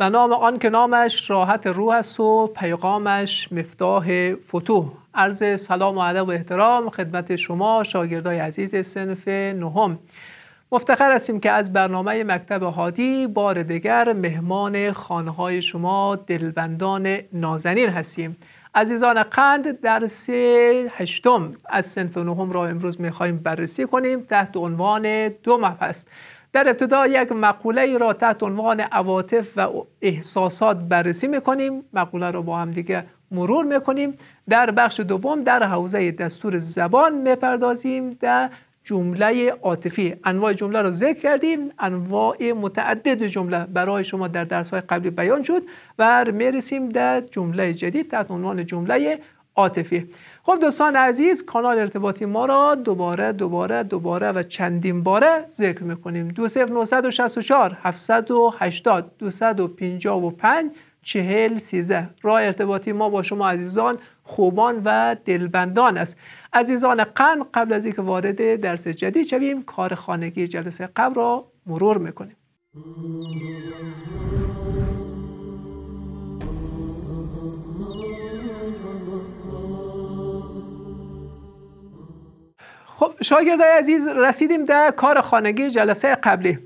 به نام آن که نامش راحت روح است و پیغامش مفتاح فتوح عرض سلام و ادب و احترام خدمت شما شاگردای عزیز سنف نهم مفتخر هستیم که از برنامه مکتب هادی بار دیگر مهمان های شما دلبندان نازنین هستیم عزیزان قند درس هشتم از سنف نهم را امروز میخواهیم بررسی کنیم تحت عنوان دو مبحث در ابتدا یک مقوله ای را تحت عنوان عواطف و احساسات بررسی میکنیم مقوله را با هم دیگه مرور میکنیم در بخش دوم در حوزه دستور زبان میپردازیم در جمله عاطفی انواع جمله را ذکر کردیم انواع متعدد جمله برای شما در درس های قبلی بیان شد و میرسیم در جمله جدید تحت عنوان جمله عاطفی خب دوستان عزیز کانال ارتباطی ما را دوباره دوباره دوباره و چندین باره ذکر میکنیم 20964 780 255 چهل سیزه راه ارتباطی ما با شما عزیزان خوبان و دلبندان است عزیزان قن قبل از اینکه وارد درس جدید شویم کار خانگی جلسه قبل را مرور میکنیم خب شاگردای عزیز رسیدیم در کار خانگی جلسه قبلی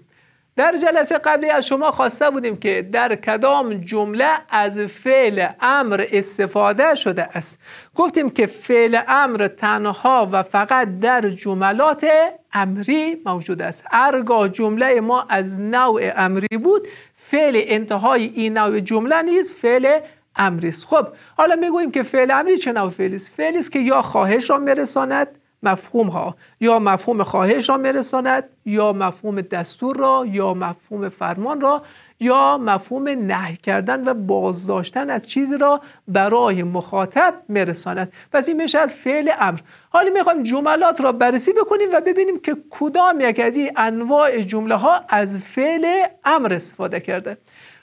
در جلسه قبلی از شما خواسته بودیم که در کدام جمله از فعل امر استفاده شده است گفتیم که فعل امر تنها و فقط در جملات امری موجود است هرگاه جمله ما از نوع امری بود فعل انتهای این نوع جمله نیز فعل امری است خب حالا میگوییم که فعل امری چه نوع فعلی است فعلی که یا خواهش را میرساند مفهوم ها یا مفهوم خواهش را میرساند یا مفهوم دستور را یا مفهوم فرمان را یا مفهوم نه کردن و بازداشتن از چیزی را برای مخاطب میرساند پس این میشه از فعل امر حالا میخوایم جملات را بررسی بکنیم و ببینیم که کدام یک از این انواع جمله ها از فعل امر استفاده کرده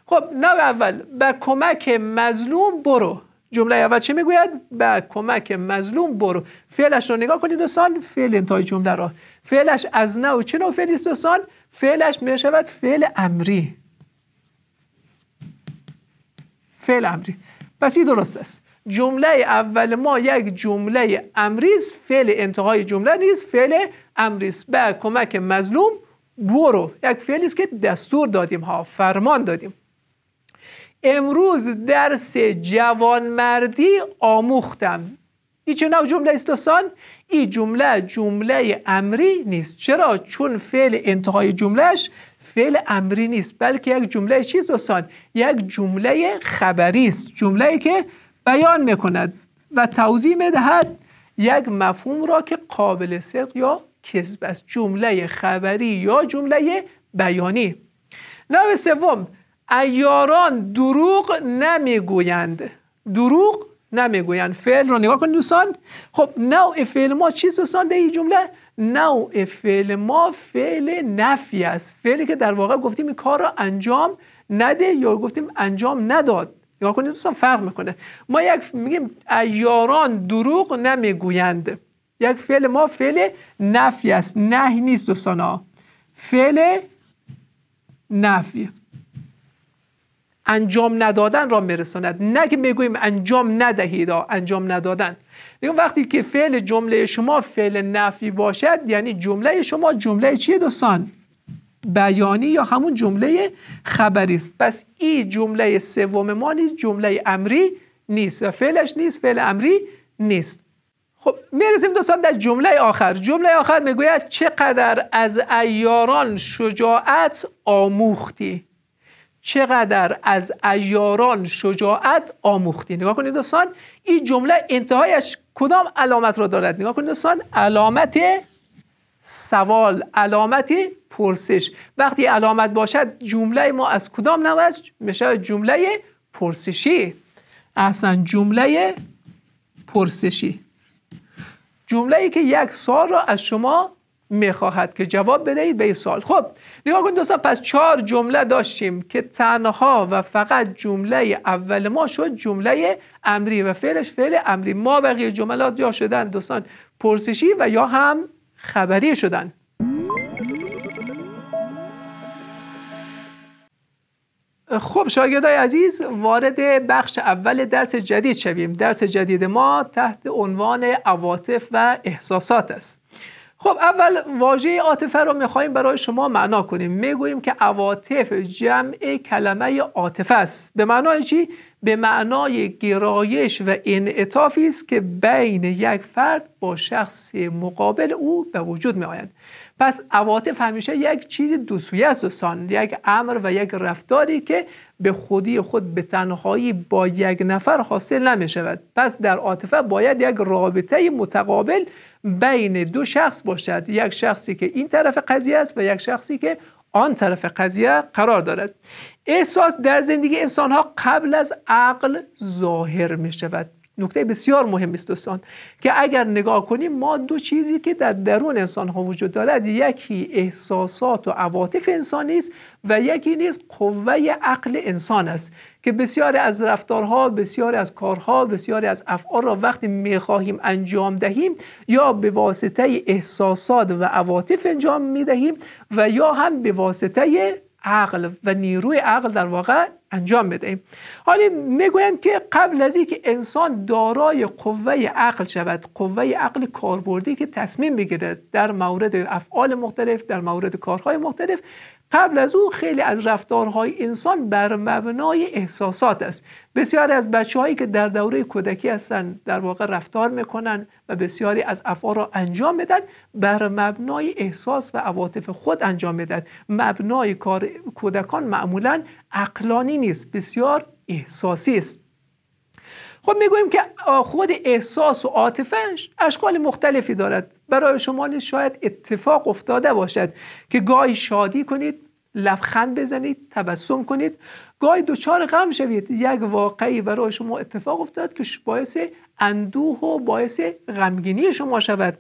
خب نو اول به کمک مظلوم برو جمله اول چه میگوید به کمک مظلوم برو فعلش رو نگاه کنید دو سال فعل انتهای جمله رو. فعلش از نه و چه نوع فعلی است سال فعلش می فعل امری فعل امری پس این درست است جمله اول ما یک جمله امری فعل انتهای جمله نیست فعل امری به کمک مظلوم برو یک فعلی است که دستور دادیم ها فرمان دادیم امروز درس جوانمردی آموختم نو جمله دوستان این جمله جمله امری نیست چرا چون فعل انتهای جملهش فعل امری نیست بلکه یک جمله چیز دوستان یک جمله خبری است جمله که بیان میکند و توضیح میدهد یک مفهوم را که قابل صدق یا کسب است جمله خبری یا جمله بیانی نو سوم ایاران دروغ نمیگویند دروغ نمیگویند فعل رو نگاه کنید دوستان خب نوع فعل ما چیست دوستان در این جمله نوع فعل ما فعل نفی است فعلی که در واقع گفتیم این کار را انجام نده یا گفتیم انجام نداد نگاه کنید دوستان فرق میکنه ما یک میگیم ایاران دروغ نمیگویند یک فعل ما فعل نفی است نه نیست دوستان ها فعل نفی انجام ندادن را میرساند نه که انجام ندهید انجام ندادن دیگه وقتی که فعل جمله شما فعل نفی باشد یعنی جمله شما جمله چیه دوستان بیانی یا همون جمله خبری است پس این جمله سوم ما نیست جمله امری نیست و فعلش نیست فعل امری نیست خب میرسیم دوستان در جمله آخر جمله آخر میگوید چقدر از ایاران شجاعت آموختی چقدر از ایاران شجاعت آموختی نگاه کنید دوستان این جمله انتهایش کدام علامت را دارد نگاه کنید دوستان علامت سوال علامت پرسش وقتی علامت باشد جمله ما از کدام نوست میشه جمله پرسشی احسن جمله پرسشی جمله ای که یک سال را از شما میخواهد که جواب بدهید به این سوال خب نگاه کنید دوستان پس چهار جمله داشتیم که تنها و فقط جمله اول ما شد جمله امری و فعلش فعل امری ما بقیه جملات یا شدن دوستان پرسشی و یا هم خبری شدن خب شاگردای عزیز وارد بخش اول درس جدید شویم درس جدید ما تحت عنوان عواطف و احساسات است خب اول واژه عاطفه رو میخوایم برای شما معنا کنیم میگوییم که عواطف جمع کلمه عاطفه است به معنای چی به معنای گرایش و انعطافی است که بین یک فرد با شخص مقابل او به وجود می پس عواطف همیشه یک چیز دو سویه است یک امر و یک رفتاری که به خودی خود به تنهایی با یک نفر حاصل نمی شود پس در عاطفه باید یک رابطه متقابل بین دو شخص باشد یک شخصی که این طرف قضیه است و یک شخصی که آن طرف قضیه قرار دارد احساس در زندگی انسان ها قبل از عقل ظاهر می شود نکته بسیار مهم است دوستان که اگر نگاه کنیم ما دو چیزی که در درون انسان ها وجود دارد یکی احساسات و عواطف انسانی است و یکی نیز قوه عقل انسان است که بسیاری از رفتارها بسیاری از کارها بسیاری از افعال را وقتی میخواهیم انجام دهیم یا به واسطه احساسات و عواطف انجام میدهیم و یا هم به واسطه عقل و نیروی عقل در واقع انجام بدهیم حالا میگویند که قبل از اینکه انسان دارای قوه عقل شود قوه عقل کاربردی که تصمیم بگیرد در مورد افعال مختلف در مورد کارهای مختلف قبل از او خیلی از رفتارهای انسان بر مبنای احساسات است بسیاری از بچه هایی که در دوره کودکی هستند در واقع رفتار میکنن و بسیاری از افعال را انجام میدن بر مبنای احساس و عواطف خود انجام میدن مبنای کار کودکان معمولا عقلانی نیست بسیار احساسی است خب میگویم که خود احساس و عاطفهش اشکال مختلفی دارد برای شما نیز شاید اتفاق افتاده باشد که گاهی شادی کنید لبخند بزنید تبسم کنید گاهی دچار غم شوید یک واقعی برای شما اتفاق افتاد که باعث اندوه و باعث غمگینی شما شود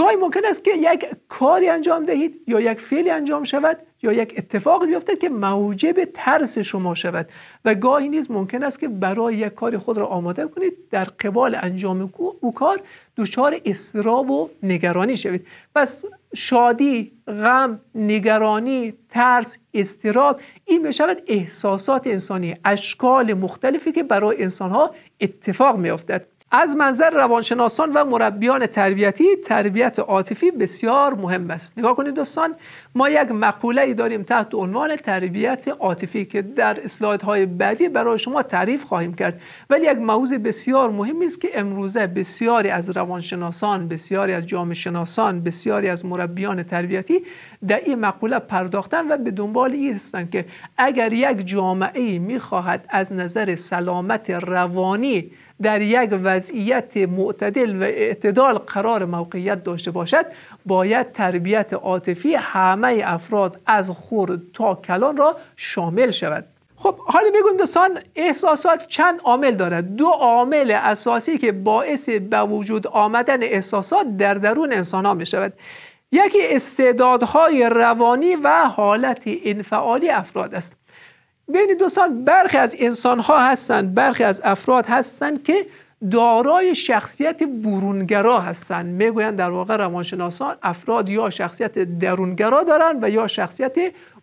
گاهی ممکن است که یک کاری انجام دهید یا یک فعلی انجام شود یا یک اتفاقی بیفتد که موجب ترس شما شود و گاهی نیز ممکن است که برای یک کار خود را آماده کنید در قبال انجام او کار دچار اضطراب و نگرانی شوید پس شادی غم نگرانی ترس استراب این میشود احساسات انسانی اشکال مختلفی که برای انسانها اتفاق میافتد از منظر روانشناسان و مربیان تربیتی تربیت عاطفی بسیار مهم است نگاه کنید دوستان ما یک مقوله ای داریم تحت عنوان تربیت عاطفی که در های بعدی برای شما تعریف خواهیم کرد ولی یک موضوع بسیار مهمی است که امروزه بسیاری از روانشناسان بسیاری از جامعه شناسان بسیاری از مربیان تربیتی در این مقوله پرداختن و به دنبال این هستند که اگر یک جامعه میخواهد از نظر سلامت روانی در یک وضعیت معتدل و اعتدال قرار موقعیت داشته باشد باید تربیت عاطفی همه افراد از خور تا کلان را شامل شود خب حالا بگویم دوستان احساسات چند عامل دارد دو عامل اساسی که باعث به وجود آمدن احساسات در درون انسان ها می شود یکی استعدادهای روانی و حالت انفعالی افراد است بین دو سال برخی از انسان ها هستند برخی از افراد هستند که دارای شخصیت برونگرا هستند میگویند در واقع روانشناسان افراد یا شخصیت درونگرا دارند و یا شخصیت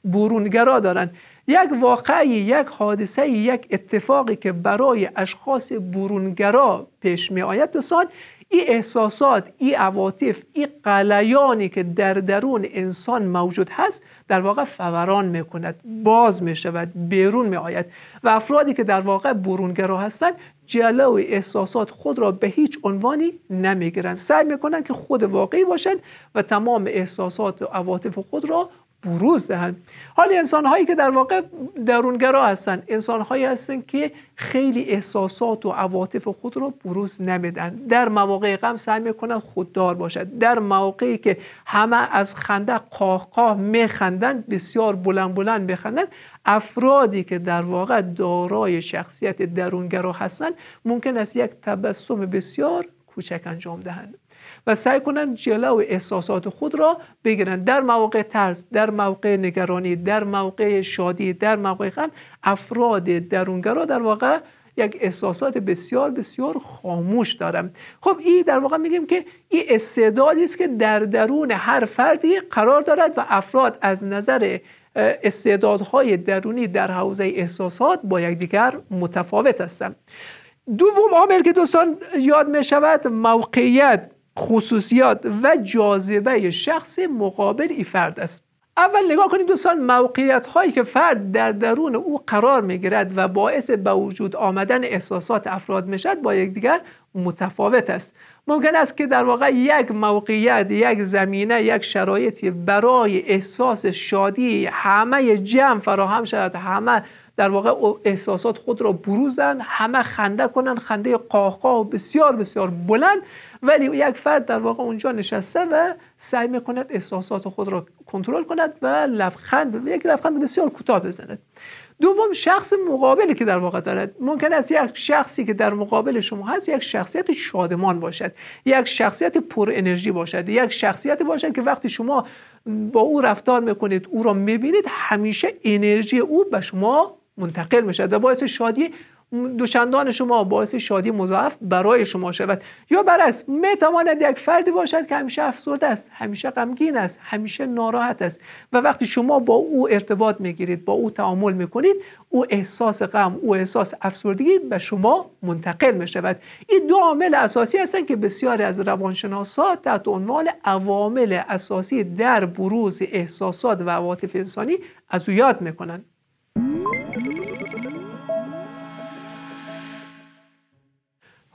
برونگرا دارند یک واقعی یک حادثه یک اتفاقی که برای اشخاص برونگرا پیش می آید دوستان ای احساسات ای عواطف ای قلیانی که در درون انسان موجود هست در واقع فوران کند، باز می شود بیرون می آید و افرادی که در واقع برونگرا هستند جلو احساسات خود را به هیچ عنوانی نمیگیرند سعی میکنند که خود واقعی باشند و تمام احساسات و عواطف خود را بروز دهند حال انسان هایی که در واقع درونگرا هستند انسان هایی هستند که خیلی احساسات و عواطف خود را بروز نمیدن در مواقع غم سعی میکنند خوددار باشد در مواقعی که همه از خنده قاه میخندن بسیار بلند بلند میخندند افرادی که در واقع دارای شخصیت درونگرا هستند ممکن است یک تبسم بسیار کوچک انجام دهند و سعی کنند جلو احساسات خود را بگیرن در موقع ترس در موقع نگرانی در موقع شادی در موقع غم افراد درونگرا در واقع یک احساسات بسیار بسیار خاموش دارم خب این در واقع میگیم که این استعدادی است که در درون هر فردی قرار دارد و افراد از نظر استعدادهای درونی در حوزه احساسات با یکدیگر متفاوت هستند دوم عامل که دوستان یاد می شود موقعیت خصوصیات و جاذبه شخص مقابل ای فرد است اول نگاه کنید دوستان موقعیت هایی که فرد در درون او قرار میگیرد و باعث به وجود آمدن احساسات افراد میشد با یکدیگر متفاوت است ممکن است که در واقع یک موقعیت یک زمینه یک شرایطی برای احساس شادی همه جمع فراهم شود همه در واقع احساسات خود را بروزند همه خنده کنند خنده قاقا و بسیار بسیار بلند ولی یک فرد در واقع اونجا نشسته و سعی میکند احساسات خود را کنترل کند و لبخند یک لبخند بسیار کوتاه بزند دوم شخص مقابلی که در واقع دارد ممکن است یک شخصی که در مقابل شما هست یک شخصیت شادمان باشد یک شخصیت پر انرژی باشد یک شخصیت باشد که وقتی شما با او رفتار میکنید او را میبینید همیشه انرژی او به شما منتقل میشد و باعث شادی دوشندان شما باعث شادی مضاعف برای شما شود یا برعکس میتواند یک فردی باشد که همیشه افسرده است همیشه غمگین است همیشه ناراحت است و وقتی شما با او ارتباط میگیرید با او تعامل میکنید او احساس غم او احساس افسردگی به شما منتقل می شود این دو عامل اساسی هستند که بسیاری از روانشناسان تحت عنوان عوامل اساسی در بروز احساسات و عواطف انسانی از او یاد میکنند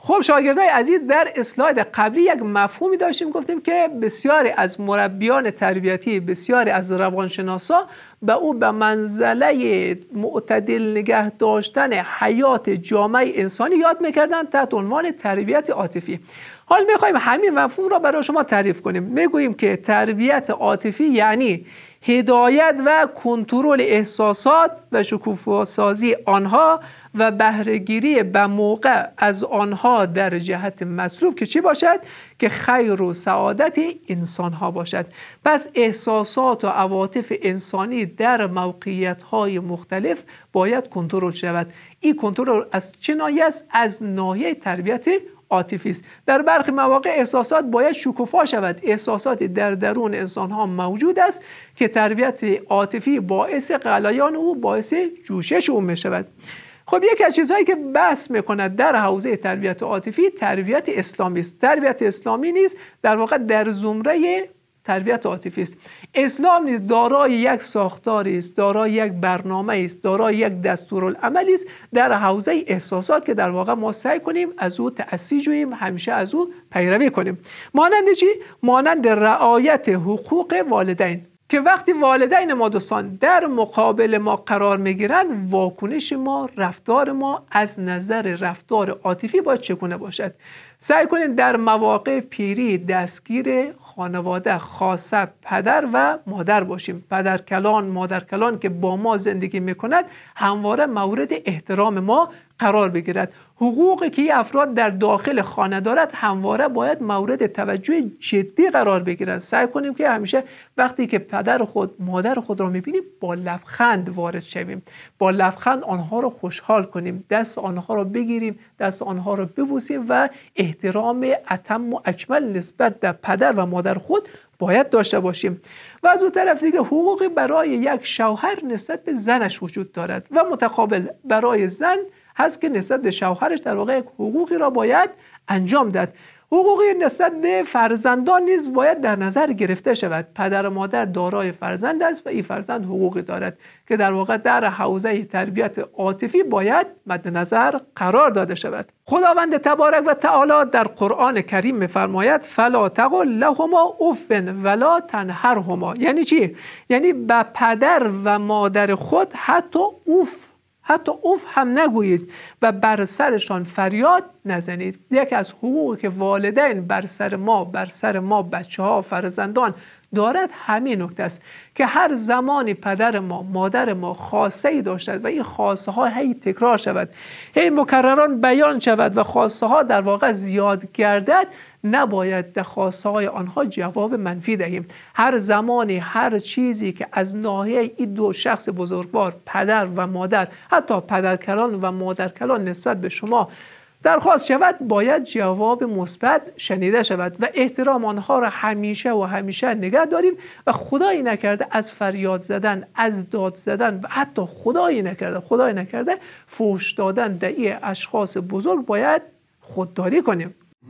خب شاگردای عزیز در اسلاید قبلی یک مفهومی داشتیم گفتیم که بسیاری از مربیان تربیتی بسیاری از روانشناسا به او به منزله معتدل نگه داشتن حیات جامعه انسانی یاد میکردن تحت عنوان تربیت عاطفی حال میخوایم همین مفهوم را برای شما تعریف کنیم میگوییم که تربیت عاطفی یعنی هدایت و کنترل احساسات و شکوفا سازی آنها و بهرهگیری به موقع از آنها در جهت مطلوب که چی باشد که خیر و سعادت انسان ها باشد پس احساسات و عواطف انسانی در موقعیت های مختلف باید کنترل شود این کنترل از چه ناحیه است از ناحیه تربیت عاطفی است در برخی مواقع احساسات باید شکوفا شود احساسات در درون انسان ها موجود است که تربیت عاطفی باعث غلایان او باعث جوشش او می شود خب یکی از چیزهایی که بحث میکند در حوزه تربیت عاطفی تربیت اسلامی است تربیت اسلامی نیست در واقع در زمره تربیت عاطفی است اسلام نیز دارای یک ساختاری است دارای یک برنامه است دارای یک دستورالعمل است در حوزه احساسات که در واقع ما سعی کنیم از او تأسی جوییم همیشه از او پیروی کنیم مانند چی مانند رعایت حقوق والدین که وقتی والدین ما دوستان در مقابل ما قرار میگیرند واکنش ما رفتار ما از نظر رفتار عاطفی باید چگونه باشد سعی کنید در مواقع پیری دستگیر خانواده خاصه پدر و مادر باشیم پدر کلان مادر کلان که با ما زندگی میکند همواره مورد احترام ما قرار بگیرد حقوقی که این افراد در داخل خانه دارد همواره باید مورد توجه جدی قرار بگیرد سعی کنیم که همیشه وقتی که پدر خود مادر خود را میبینیم با لبخند وارد شویم با لبخند آنها را خوشحال کنیم دست آنها را بگیریم دست آنها را ببوسیم و احترام اتم و اکمل نسبت در پدر و مادر خود باید داشته باشیم و از اون طرف دیگه حقوقی برای یک شوهر نسبت به زنش وجود دارد و متقابل برای زن هست که نسبت به شوهرش در واقع حقوقی را باید انجام داد حقوقی نسبت به فرزندان نیز باید در نظر گرفته شود پدر و مادر دارای فرزند است و این فرزند حقوقی دارد که در واقع در حوزه تربیت عاطفی باید مد نظر قرار داده شود خداوند تبارک و تعالی در قرآن کریم میفرماید فلا تقل لهما افن ولا تنهرهما یعنی چی یعنی به پدر و مادر خود حتی اوف حتی اوف هم نگویید و بر سرشان فریاد نزنید یکی از حقوقی که والدین بر سر ما بر سر ما بچه ها فرزندان دارد همین نکته است که هر زمانی پدر ما مادر ما خاصه ای داشتد و این خاصه ها هی تکرار شود هی مکرران بیان شود و خاصه ها در واقع زیاد گردد نباید درخواست های آنها جواب منفی دهیم هر زمانی هر چیزی که از ناحیه این دو شخص بزرگوار پدر و مادر حتی پدرکلان و مادرکلان نسبت به شما درخواست شود باید جواب مثبت شنیده شود و احترام آنها را همیشه و همیشه نگه داریم و خدایی نکرده از فریاد زدن از داد زدن و حتی خدایی نکرده خدایی نکرده فوش دادن در اشخاص بزرگ باید خودداری کنیم خب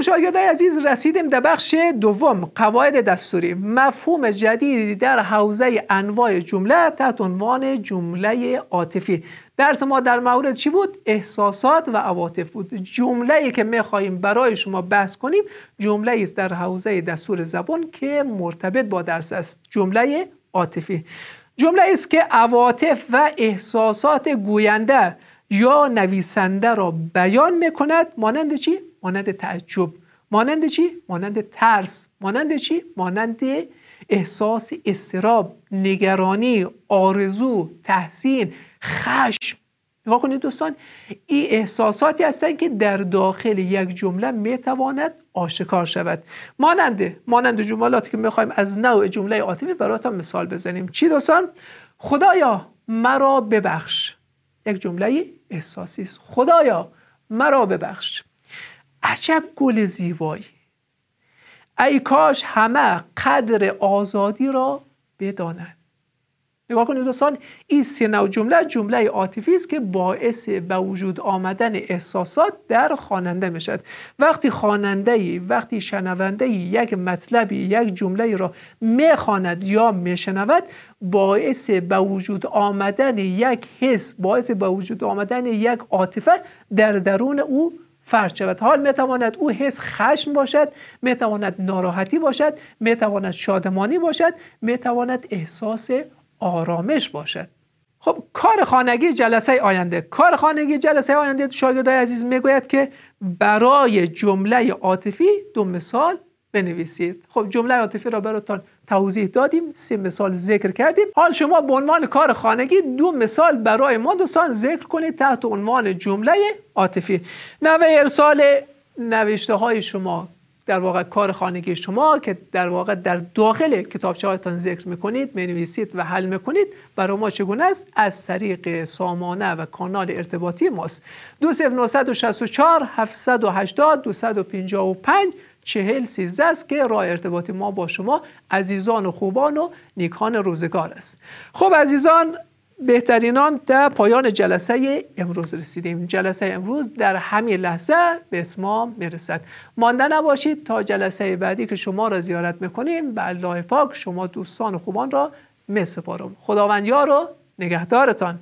شاگردای عزیز رسیدیم در بخش دوم قواعد دستوری مفهوم جدیدی در حوزه انواع جمله تحت عنوان جمله عاطفی درس ما در مورد چی بود احساسات و عواطف بود جمله ای که میخواییم برای شما بحث کنیم جمله است در حوزه دستور زبان که مرتبط با درس است جمله عاطفی جمله است که عواطف و احساسات گوینده یا نویسنده را بیان میکند مانند چی مانند تعجب مانند چی مانند ترس مانند چی مانند احساس استراب نگرانی آرزو تحسین خشم نگاه کنید دوستان این احساساتی هستند که در داخل یک جمله میتواند آشکار شود مانند مانند جملاتی که میخوایم از نوع جمله عاطفی براتون مثال بزنیم چی دوستان خدایا مرا ببخش یک جمله احساسی است خدایا مرا ببخش عجب گل زیبایی ای کاش همه قدر آزادی را بدانند نگاه کنید دوستان این سه جمله جمله عاطفی است که باعث به وجود آمدن احساسات در خواننده میشد وقتی خواننده وقتی شنونده یک مطلبی یک جمله را میخواند یا میشنود باعث به وجود آمدن یک حس باعث به وجود آمدن یک عاطفه در درون او فرض شود حال میتواند او حس خشم باشد میتواند ناراحتی باشد می تواند شادمانی باشد میتواند احساس آرامش باشد خب کار خانگی جلسه آینده کار خانگی جلسه آینده شاگردای عزیز میگوید که برای جمله عاطفی دو مثال بنویسید خب جمله عاطفی را براتان توضیح دادیم سه مثال ذکر کردیم حال شما به عنوان کار خانگی دو مثال برای ما دوستان ذکر کنید تحت عنوان جمله عاطفی نوه ارسال نوشته های شما در واقع کار خانگی شما که در واقع در داخل هایتان ذکر میکنید مینویسید و حل میکنید برای ما چگونه است از طریق سامانه و کانال ارتباطی ماست 2964 و 255 چهل سیزده است که راه ارتباطی ما با شما عزیزان و خوبان و نیکان روزگار است خب عزیزان بهترینان در پایان جلسه امروز رسیدیم جلسه امروز در همین لحظه به اتمام میرسد مانده نباشید تا جلسه بعدی که شما را زیارت میکنیم به الله پاک شما دوستان و خوبان را میسپارم خداوند یار و نگهدارتان